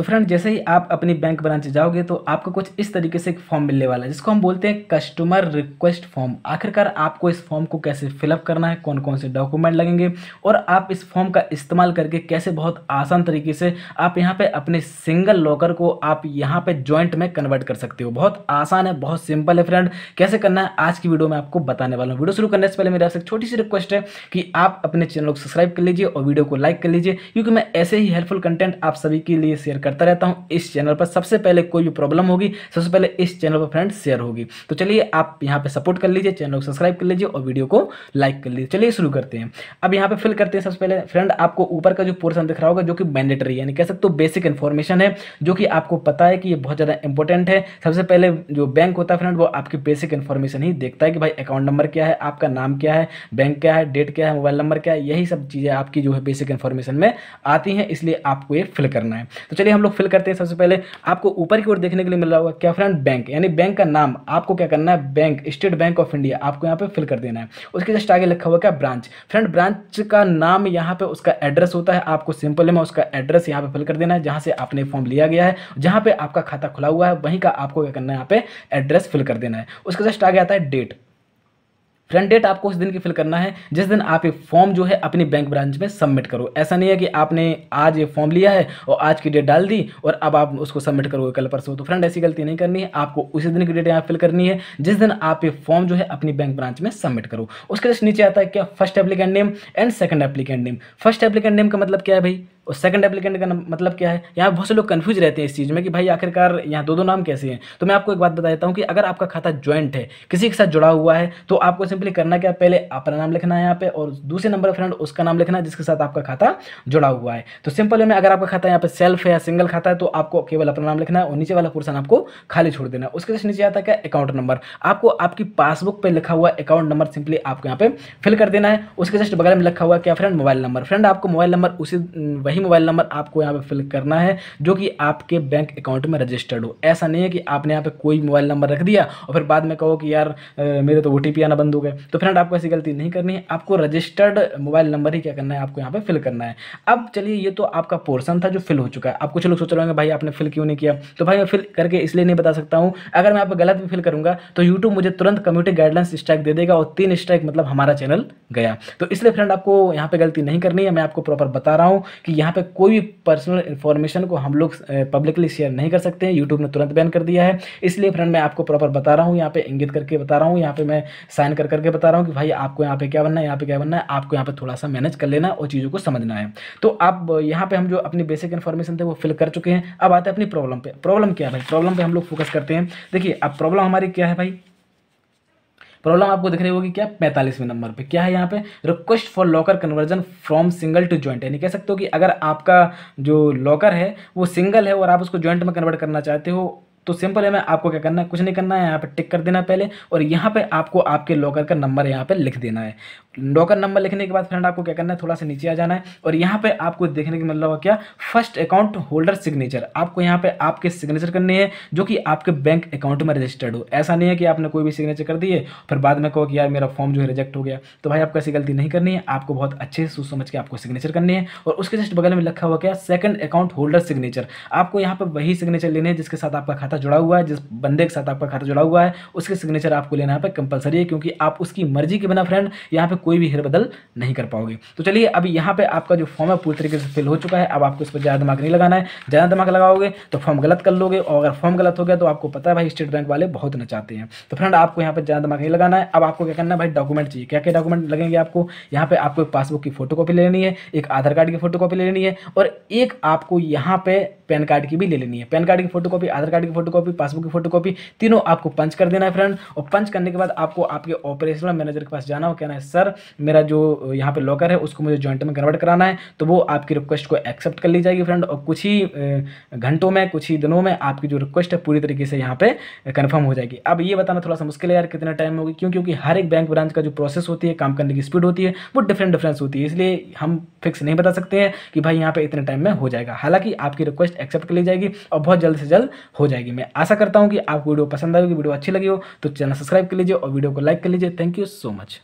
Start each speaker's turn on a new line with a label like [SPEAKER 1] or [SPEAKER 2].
[SPEAKER 1] तो फ्रेंड जैसे ही आप अपनी बैंक ब्रांच जाओगे तो आपको कुछ इस तरीके से एक फॉर्म मिलने वाला है जिसको हम बोलते हैं कस्टमर रिक्वेस्ट फॉर्म आखिरकार आपको इस फॉर्म को कैसे फिलअप करना है कौन कौन से डॉक्यूमेंट लगेंगे और आप इस फॉर्म का इस्तेमाल करके कैसे बहुत आसान तरीके से आप यहाँ पर अपने सिंगल लॉकर को आप यहाँ पर ज्वाइंट में कन्वर्ट कर सकते हो बहुत आसान है बहुत सिंपल है फ्रेंड कैसे करना है आज की वीडियो में आपको बताने वाला हूँ वीडियो शुरू करने से पहले मेरे आपसे एक छोटी सी रिक्वेस्ट है कि आप अपने चैनल को सब्सक्राइब कर लीजिए और वीडियो को लाइक कर लीजिए क्योंकि मैं ऐसे ही हेल्पफुल कंटेंट आप सभी के लिए शेयर कर करता रहता हूँ इस चैनल पर सबसे पहले कोई भी प्रॉब्लम होगी सबसे पहले इस चैनल पर फ्रेंड शेयर होगी तो चलिए आप यहाँ पर सपोर्ट कर लीजिए चैनल को सब्सक्राइब कर लीजिए और वीडियो को लाइक कर लीजिए चलिए शुरू करते हैं अब यहाँ पर फिल करते हैं सबसे पहले फ्रेंड आपको ऊपर का जो पोर्सन दिख रहा होगा जो कि मैंडेटरी यानी कह सकते हो बेसिक इन्फॉर्मेशन है जो कि आपको पता है कि ये बहुत ज़्यादा इंपॉर्टेंट है सबसे पहले जो बैंक होता है फ्रेंड वो आपकी बेसिक इन्फॉर्मेशन ही देखता है कि भाई अकाउंट नंबर क्या है आपका नाम क्या है बैंक क्या है डेट क्या है मोबाइल नंबर क्या है यही सब चीज़ें आपकी जो है बेसिक इन्फॉर्मेशन में आती हैं इसलिए आपको ये फिल करना है तो चलिए चलिए हम लोग फिल करते हैं सबसे पहले आपको ऊपर की ओर देखने के लिए मिल रहा होगा क्या फ्रेंड बैंक यानी बैंक का नाम आपको क्या करना है bank state bank of India आपको यहाँ पे फिल कर देना है उसके जस्ट आगे लिखा हुआ क्या ब्रांच फ्रेंड ब्रांच का नाम यहाँ पे उसका एड्रेस होता है आपको सिंपल में उसका एड्रेस यहाँ पे फिल कर देना है जहाँ से आपने फॉर्म लिया गया है जहाँ पे आपका खाता खुला हुआ है वहीं का आपको क्या करना है यहाँ पे एड्रेस फिल कर देना है उसके जस्ट आगे आता है डेट फ्रंट डेट आपको उस दिन की फिल करना है जिस दिन आप ये फॉर्म जो है अपनी बैंक ब्रांच में सबमिट करो ऐसा नहीं है कि आपने आज ये फॉर्म लिया है और आज की डेट डाल दी और अब आप उसको सबमिट करोगे कल परसों तो फ्रेंड ऐसी गलती नहीं करनी है आपको उसी दिन की डेट यहाँ फिल करनी है जिस दिन आप ये फॉर्म जो है अपनी बैंक ब्रांच में सबमिट करो उसके जस्ट नीचे आता है क्या first applicant name and second applicant name first applicant name का मतलब क्या है भाई और सेकंड एप्लीकेंट का मतलब क्या है यहाँ बहुत से लोग कन्फ्यूज रहते हैं इस चीज़ में कि भाई आखिरकार यहाँ दो दो नाम कैसे हैं तो मैं आपको एक बात बता देता हूँ कि अगर आपका खाता ज्वाइंट है किसी के साथ जुड़ा हुआ है तो आपको सिंपली करना क्या पहले अपना नाम लिखना है यहाँ पे और दूसरे नंबर फ्रेंड उसका नाम लिखना है जिसके साथ आपका खाता जुड़ा हुआ है तो सिंपल में अगर आपका खाता यहाँ पर सेल्फ है या सिंगल खाता है तो आपको केवल अपना नाम लिखना है और नीचे वाला पोर्सन आपको खाली छोड़ देना है उसके साथ नीचे आता है क्या अकाउंट नंबर आपको आपकी पासबुक पर लिखा हुआ अकाउंट नंबर सिंपली आपको यहाँ पे फिल कर देना है उसके जस्ट बगल में लिखा हुआ क्या फ्रेंड मोबाइल नंबर फ्रेंड आपको मोबाइल नंबर उसी वही मोबाइल नंबर आपको यहाँ पे फिल करना है जो कि आपके बैंक अकाउंट में रजिस्टर्ड हो ऐसा नहीं है कि आपने यहाँ पे कोई मोबाइल नंबर रख दिया और फिर बाद में कहो कि यार मेरे तो ओ आना बंद हो गए तो फ्रेंड आपको ऐसी गलती नहीं करनी है आपको रजिस्टर्ड मोबाइल नंबर ही क्या करना है आपको यहाँ पर फिल करना है अब चलिए ये तो आपका पोर्सन था जो फिल हो चुका है आप कुछ लोग सोच रहे होंगे भाई आपने फिल क्यों नहीं किया तो भाई मैं फिल करके इसलिए नहीं बता सकता हूँ अगर मैं आप गलत भी फिल करूँगा तो यूट्यूब मुझे तुरंत कम्युनिटी गाइडलाइंस स्ट्राइक दे देगा और तीन स्ट्राइक मतलब हमारा चैनल गया तो इसलिए फ्रेंड आपको यहाँ पे गलती नहीं करनी है मैं आपको प्रॉपर बता रहा हूँ कि यहाँ पे कोई भी पर्सनल इन्फॉर्मेशन को हम लोग पब्लिकली शेयर नहीं कर सकते हैं यूट्यूब ने तुरंत बैन कर दिया है इसलिए फ्रेंड मैं आपको प्रॉपर बता रहा हूँ यहाँ पे इंगित करके बता रहा हूँ यहाँ पे मैं साइन कर करके बता रहा हूँ कि भाई आपको यहाँ पे क्या बनना है यहाँ पे क्या बनना है आपको यहाँ पे थोड़ा सा मैनेज कर लेना और चीज़ों को समझना है तो आप यहाँ पे हम जो अपनी बेसिक इन्फॉर्मेशन थे वो फिल कर चुके हैं अब आते हैं अपनी प्रॉब्लम पर प्रॉब्लम क्या है भाई प्रॉब्लम पर हम लोग फोकस करते हैं देखिए अब प्रॉब्लम हमारी क्या है भाई प्रॉब्लम आपको दिख रही होगी क्या पैंतालीसवें नंबर पर क्या है यहाँ पे request for locker conversion from single to joint यानी कह सकते हो कि अगर आपका जो लॉकर है वो सिंगल है और आप उसको ज्वाइंट में कन्वर्ट करना चाहते हो तो सिंपल है मैं आपको क्या करना है कुछ नहीं करना है यहाँ पे टिक कर देना पहले और यहाँ पे आपको आपके लॉकर का नंबर यहाँ पे लिख देना है लॉकर नंबर लिखने के बाद फ्रेंड आपको क्या करना है थोड़ा सा नीचे आ जाना है और यहाँ पे आपको देखने के मतलब क्या फर्स्ट अकाउंट होल्डर सिग्नेचर आपको यहाँ पे आपके सिग्नेचर करने हैं जो कि आपके बैंक अकाउंट में रजिस्टर्ड हो ऐसा नहीं है कि आपने कोई भी सिग्नेचर कर दिए फिर बाद में कहो कि यार मेरा फॉर्म जो है रिजेक्ट हो गया तो भाई आपको ऐसी गलती नहीं करनी है आपको बहुत अच्छे से सोच समझ के आपको सिग्नेचर करनी है और उसके जस्ट बगल में लिखा हुआ क्या सेकंड अकाउंट होल्डर सिग्नेचर आपको यहाँ पर वही सिग्नेचर लेने हैं जिसके साथ आपका खाता खाता जुड़ा हुआ है जिस बंदे के साथ आपका खाता जुड़ा हुआ है उसके सिग्नेचर आपको लेना यहाँ पर कंपलसरी है क्योंकि आप उसकी मर्जी के बिना फ्रेंड यहाँ पर कोई भी हेर बदल नहीं कर पाओगे तो चलिए अभी यहाँ पर आपका जो फॉर्म है पूरी तरीके से फिल हो चुका है अब आपको इस पर ज़्यादा दिमाग नहीं लगाना है ज़्यादा दिमाग लगाओगे तो फॉर्म गलत कर लोगे और अगर फॉर्म गलत हो गया तो आपको पता है भाई स्टेट बैंक वाले बहुत नचाते हैं तो फ्रेंड आपको यहाँ पर ज़्यादा दिमाग नहीं लगाना है अब आपको क्या करना है भाई डॉक्यूमेंट चाहिए क्या क्या डॉक्यूमेंट लगेंगे आपको यहाँ पे आपको एक पासबुक की फोटो कॉपी लेनी है एक आधार कार्ड की फोटो लेनी है और एक आपको यहाँ पे पैन कार्ड की भी ले लेनी है पैन कार्ड की फोटो आधार कार्ड की फोटो पासबुक की फोटो तीनों आपको पंच कर देना है फ्रेंड और पंच करने के बाद आपको आपके ऑपरेशनल मैनेजर के पास जाना हो कहना है सर मेरा जो यहाँ पर लॉकर है उसको मुझे ज्वाइंट में कन्वर्ट कराना है तो वो आपकी रिक्वेस्ट को एक्सेप्ट कर ली जाएगी फ्रेंड और कुछ ही घंटों में कुछ ही दिनों में आपकी जो रिक्वेस्ट है पूरी तरीके से यहाँ पे कन्फर्म हो जाएगी अब ये बताना थोड़ा सा मुश्किल है यार कितना टाइम होगी क्यों क्योंकि हर एक बैंक ब्रांच का जो प्रोसेस होती है काम करने की स्पीड होती है वो डिफरेंट डिफरेंस होती है इसलिए हम फिक्स नहीं बता सकते हैं कि भाई यहाँ पे इतने टाइम में हो जाएगा हालांकि आपकी रिक्वेस्ट एक्सेप्ट कर ली जाएगी और बहुत जल्द से जल्द हो जाएगी मैं आशा करता हूँ कि आपको वीडियो पसंद आएगी वीडियो अच्छी लगी हो तो चैनल सब्सक्राइब कर लीजिए और वीडियो को लाइक कर लीजिए थैंक यू सो मच